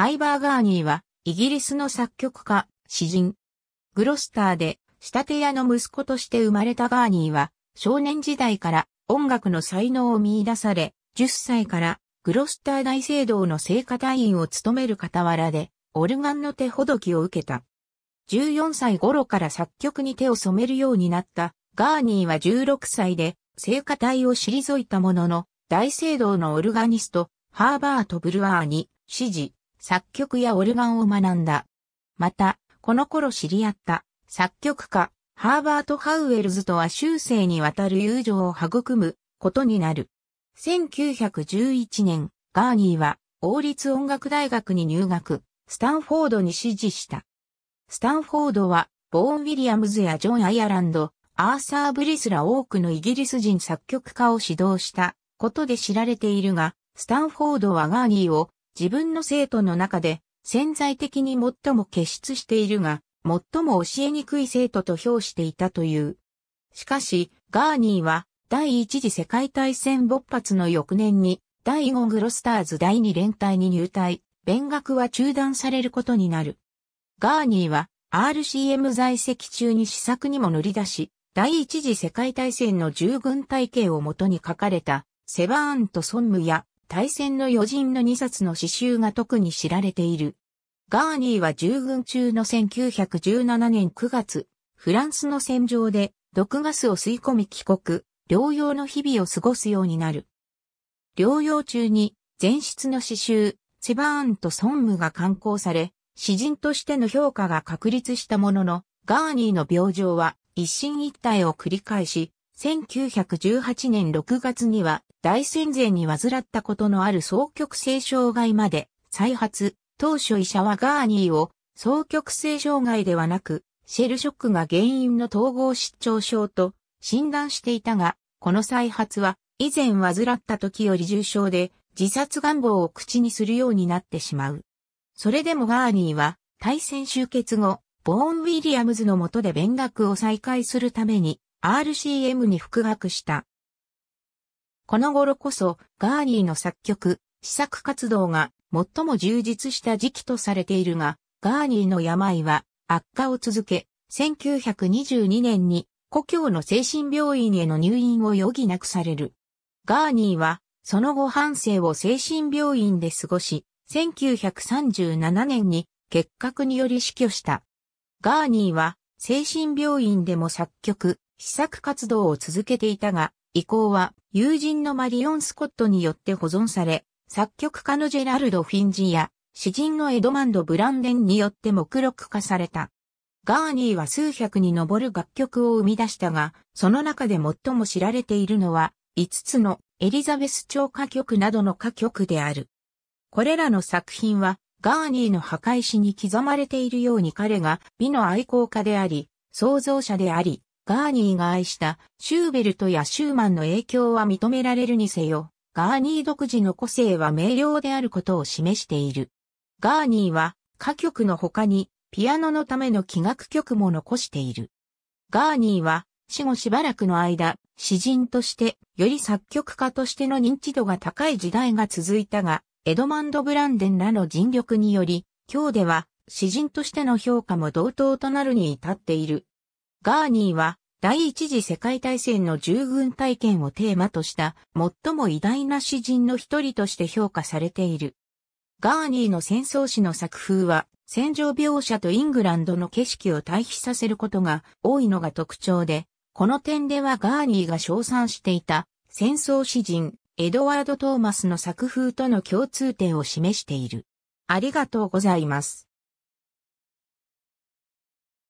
アイバー・ガーニーは、イギリスの作曲家、詩人。グロスターで、仕立て屋の息子として生まれたガーニーは、少年時代から音楽の才能を見出され、10歳からグロスター大聖堂の聖歌隊員を務める傍らで、オルガンの手ほどきを受けた。14歳頃から作曲に手を染めるようになったガーニーは16歳で聖歌隊を退いたものの大聖堂のオルガニストハーバート・ブルアーに指示、作曲やオルガンを学んだ。また、この頃知り合った作曲家、ハーバート・ハウエルズとは終生にわたる友情を育むことになる。1911年、ガーニーは王立音楽大学に入学、スタンフォードに指示した。スタンフォードは、ボーン・ウィリアムズやジョン・アイアランド、アーサー・ブリスら多くのイギリス人作曲家を指導したことで知られているが、スタンフォードはガーニーを自分の生徒の中で潜在的に最も傑出しているが、最も教えにくい生徒と評していたという。しかし、ガーニーは第一次世界大戦勃発の翌年に第五グロスターズ第二連隊に入隊、勉学は中断されることになる。ガーニーは RCM 在籍中に試作にも乗り出し、第一次世界大戦の従軍体系をもとに書かれたセバーンとソンムや大戦の余人の2冊の詩集が特に知られている。ガーニーは従軍中の1917年9月、フランスの戦場で毒ガスを吸い込み帰国、療養の日々を過ごすようになる。療養中に前室の詩集、セバーンとソンムが刊行され、詩人としての評価が確立したものの、ガーニーの病状は一進一退を繰り返し、1918年6月には大戦前に患ったことのある双極性障害まで再発、当初医者はガーニーを双極性障害ではなく、シェルショックが原因の統合失調症と診断していたが、この再発は以前患った時より重症で自殺願望を口にするようになってしまう。それでもガーニーは対戦終結後、ボーン・ウィリアムズの下で勉学を再開するために RCM に復学した。この頃こそ、ガーニーの作曲、試作活動が最も充実した時期とされているが、ガーニーの病は悪化を続け、1922年に故郷の精神病院への入院を余儀なくされる。ガーニーは、その後半生を精神病院で過ごし、1937年に結核により死去した。ガーニーは精神病院でも作曲、試作活動を続けていたが、以降は友人のマリオン・スコットによって保存され、作曲家のジェラルド・フィンジや詩人のエドマンド・ブランデンによって目録化された。ガーニーは数百に上る楽曲を生み出したが、その中で最も知られているのは、5つのエリザベス超歌曲などの歌曲である。これらの作品は、ガーニーの破壊に刻まれているように彼が美の愛好家であり、創造者であり、ガーニーが愛したシューベルトやシューマンの影響は認められるにせよ、ガーニー独自の個性は明瞭であることを示している。ガーニーは歌曲の他にピアノのための器楽曲も残している。ガーニーは死後しばらくの間、詩人としてより作曲家としての認知度が高い時代が続いたが、エドマンド・ブランデンらの尽力により、今日では詩人としての評価も同等となるに至っている。ガーニーは第一次世界大戦の従軍体験をテーマとした最も偉大な詩人の一人として評価されている。ガーニーの戦争史の作風は戦場描写とイングランドの景色を対比させることが多いのが特徴で、この点ではガーニーが称賛していた戦争詩人エドワード・トーマスの作風との共通点を示している。ありがとうございます。